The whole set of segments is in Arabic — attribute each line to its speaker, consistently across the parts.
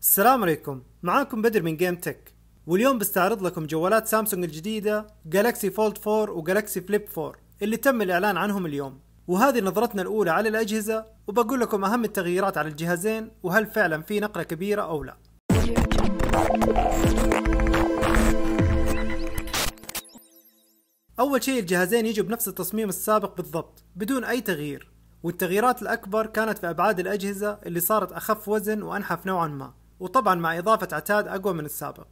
Speaker 1: السلام عليكم معاكم بدر من جيم تك واليوم بستعرض لكم جوالات سامسونج الجديدة جالاكسي فولد 4 وجالاكسي فليب 4 اللي تم الإعلان عنهم اليوم وهذه نظرتنا الأولى على الأجهزة وبقول لكم أهم التغييرات على الجهازين وهل فعلا في نقلة كبيرة أو لا أول شيء الجهازين يجوا بنفس التصميم السابق بالضبط بدون أي تغيير والتغييرات الأكبر كانت في أبعاد الأجهزة اللي صارت أخف وزن وأنحف نوعا ما وطبعا مع إضافة عتاد أقوى من السابق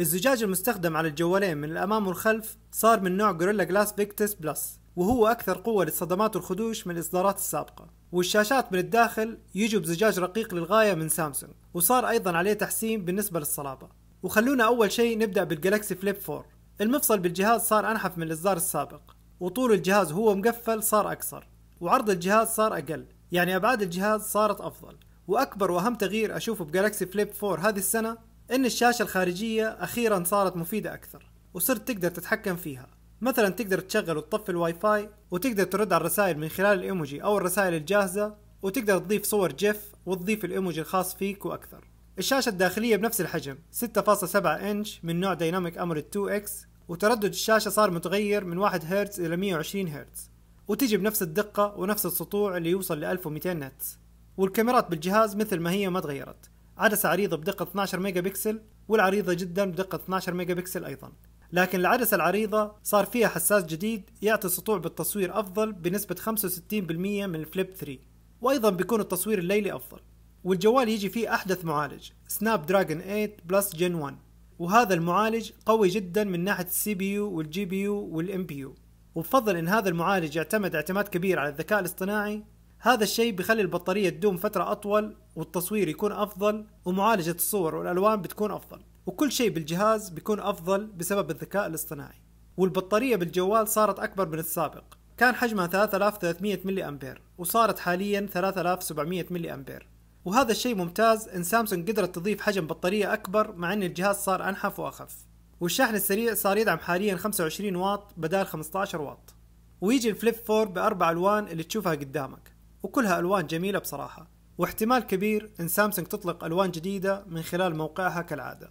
Speaker 1: الزجاج المستخدم على الجوالين من الأمام والخلف صار من نوع جوريلا جلاس بيكتس بلس وهو أكثر قوة للصدمات والخدوش من الإصدارات السابقة والشاشات من الداخل يجوا بزجاج رقيق للغاية من سامسونج وصار أيضا عليه تحسين بالنسبة للصلابة وخلونا أول شيء نبدأ بالجلاكسي فليب 4 المفصل بالجهاز صار أنحف من الإصدار السابق وطول الجهاز هو مقفل صار أقصر وعرض الجهاز صار أقل يعني أبعاد الجهاز صارت أفضل واكبر واهم تغيير اشوفه بجالكسي فليب 4 هذه السنه ان الشاشه الخارجيه اخيرا صارت مفيده اكثر وصرت تقدر تتحكم فيها مثلا تقدر تشغل وتطفي الواي فاي وتقدر ترد على الرسائل من خلال الايموجي او الرسائل الجاهزه وتقدر تضيف صور جيف وتضيف الايموجي الخاص فيك واكثر الشاشة الداخلية بنفس الحجم 6.7 انش من نوع دايناميك اموليد 2 اكس وتردد الشاشة صار متغير من 1 هرتز إلى 120 هرتز وتجي بنفس الدقة ونفس السطوع اللي يوصل ل 1200 نتس والكاميرات بالجهاز مثل ما هي ما تغيرت عدسة عريضة بدقة 12 ميجا بكسل والعريضة جدا بدقة 12 ميجا بكسل أيضا لكن العدسة العريضة صار فيها حساس جديد يعطي سطوع بالتصوير أفضل بنسبة 65% من الفليب 3 وأيضا بيكون التصوير الليلي أفضل والجوال يجي فيه أحدث معالج سناب دراجون 8 بلس جن 1 وهذا المعالج قوي جدا من ناحية السي بي يو والجي بي يو والام بي يو وبفضل ان هذا المعالج يعتمد اعتماد كبير على الذكاء الاصطناعي هذا الشيء بيخلي البطارية تدوم فترة أطول والتصوير يكون أفضل ومعالجة الصور والألوان بتكون أفضل وكل شيء بالجهاز بيكون أفضل بسبب الذكاء الاصطناعي والبطارية بالجوال صارت أكبر من السابق كان حجمها 3300 ملي أمبير وصارت حاليا 3700 ملي أمبير وهذا الشيء ممتاز إن سامسونج قدرت تضيف حجم بطارية أكبر مع إن الجهاز صار أنحف وأخف والشحن السريع صار يدعم حاليا 25 واط بدال 15 واط ويجي الفليب 4 بأربع ألوان اللي تشوفها قدامك وكلها ألوان جميلة بصراحة واحتمال كبير إن سامسونج تطلق ألوان جديدة من خلال موقعها كالعادة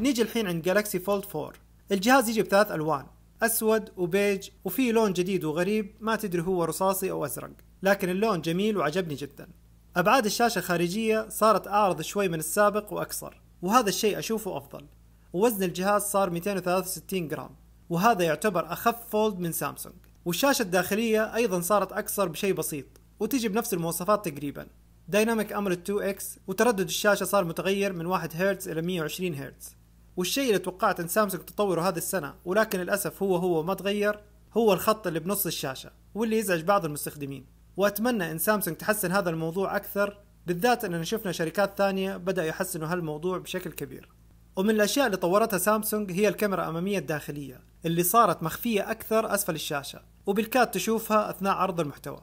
Speaker 1: نيجي الحين عند جالكسي فولد 4 الجهاز يجي بثلاث ألوان أسود وبيج وفي لون جديد وغريب ما تدري هو رصاصي أو أزرق لكن اللون جميل وعجبني جدا أبعاد الشاشة الخارجية صارت أعرض شوي من السابق وأقصر وهذا الشيء أشوفه أفضل ووزن الجهاز صار 263 جرام وهذا يعتبر أخف فولد من سامسونج والشاشة الداخلية أيضا صارت أقصر بشيء بسيط وتجي بنفس المواصفات تقريبا دايناميك أموليد 2X وتردد الشاشة صار متغير من 1 هرتز إلى 120 هرتز والشيء اللي توقعت أن سامسونج تطوره هذه السنة ولكن للأسف هو هو ما تغير هو الخط اللي بنص الشاشة واللي يزعج بعض المستخدمين وأتمنى أن سامسونج تحسن هذا الموضوع أكثر بالذات أننا شفنا شركات ثانية بدأ يحسنوا هالموضوع بشكل كبير ومن الأشياء اللي طورتها سامسونج هي الكاميرا الأمامية الداخلية اللي صارت مخفية أكثر أسفل الشاشة وبالكاد تشوفها أثناء عرض المحتوى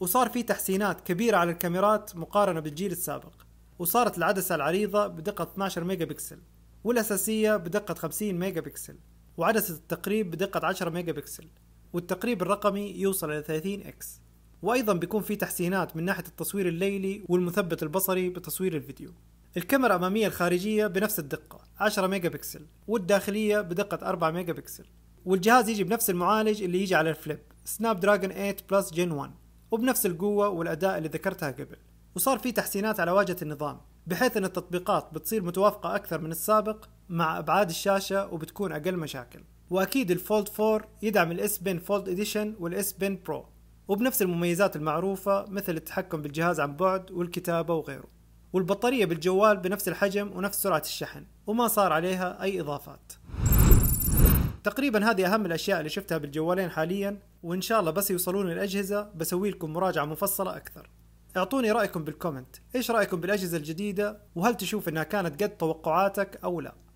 Speaker 1: وصار في تحسينات كبيرة على الكاميرات مقارنة بالجيل السابق وصارت العدسة العريضة بدقة 12 ميجا بكسل والأساسية بدقة 50 ميجا بكسل وعدسة التقريب بدقة 10 ميجا بكسل والتقريب الرقمي يوصل إلى 30 إكس وأيضا بيكون في تحسينات من ناحية التصوير الليلي والمثبت البصري بتصوير الفيديو الكاميرا الأمامية الخارجية بنفس الدقة 10 ميجا بكسل والداخلية بدقة 4 ميجا بكسل والجهاز يجي بنفس المعالج اللي يجي على الفليب سناب دراجون 8 بلس جين 1 وبنفس القوة والأداء اللي ذكرتها قبل وصار في تحسينات على واجهة النظام بحيث أن التطبيقات بتصير متوافقة أكثر من السابق مع أبعاد الشاشة وبتكون أقل مشاكل وأكيد الفولد 4 يدعم الاس بن فولد اديشن والاس بن برو وبنفس المميزات المعروفة مثل التحكم بالجهاز عن بعد والكتابة وغيره والبطارية بالجوال بنفس الحجم ونفس سرعة الشحن وما صار عليها أي إضافات تقريبا هذه أهم الأشياء اللي شفتها بالجوالين حاليا وإن شاء الله بس يوصلون الأجهزة بسوي لكم مراجعة مفصلة أكثر اعطوني رأيكم بالكومنت ايش رأيكم بالأجهزة الجديدة وهل تشوف انها كانت قد توقعاتك او لا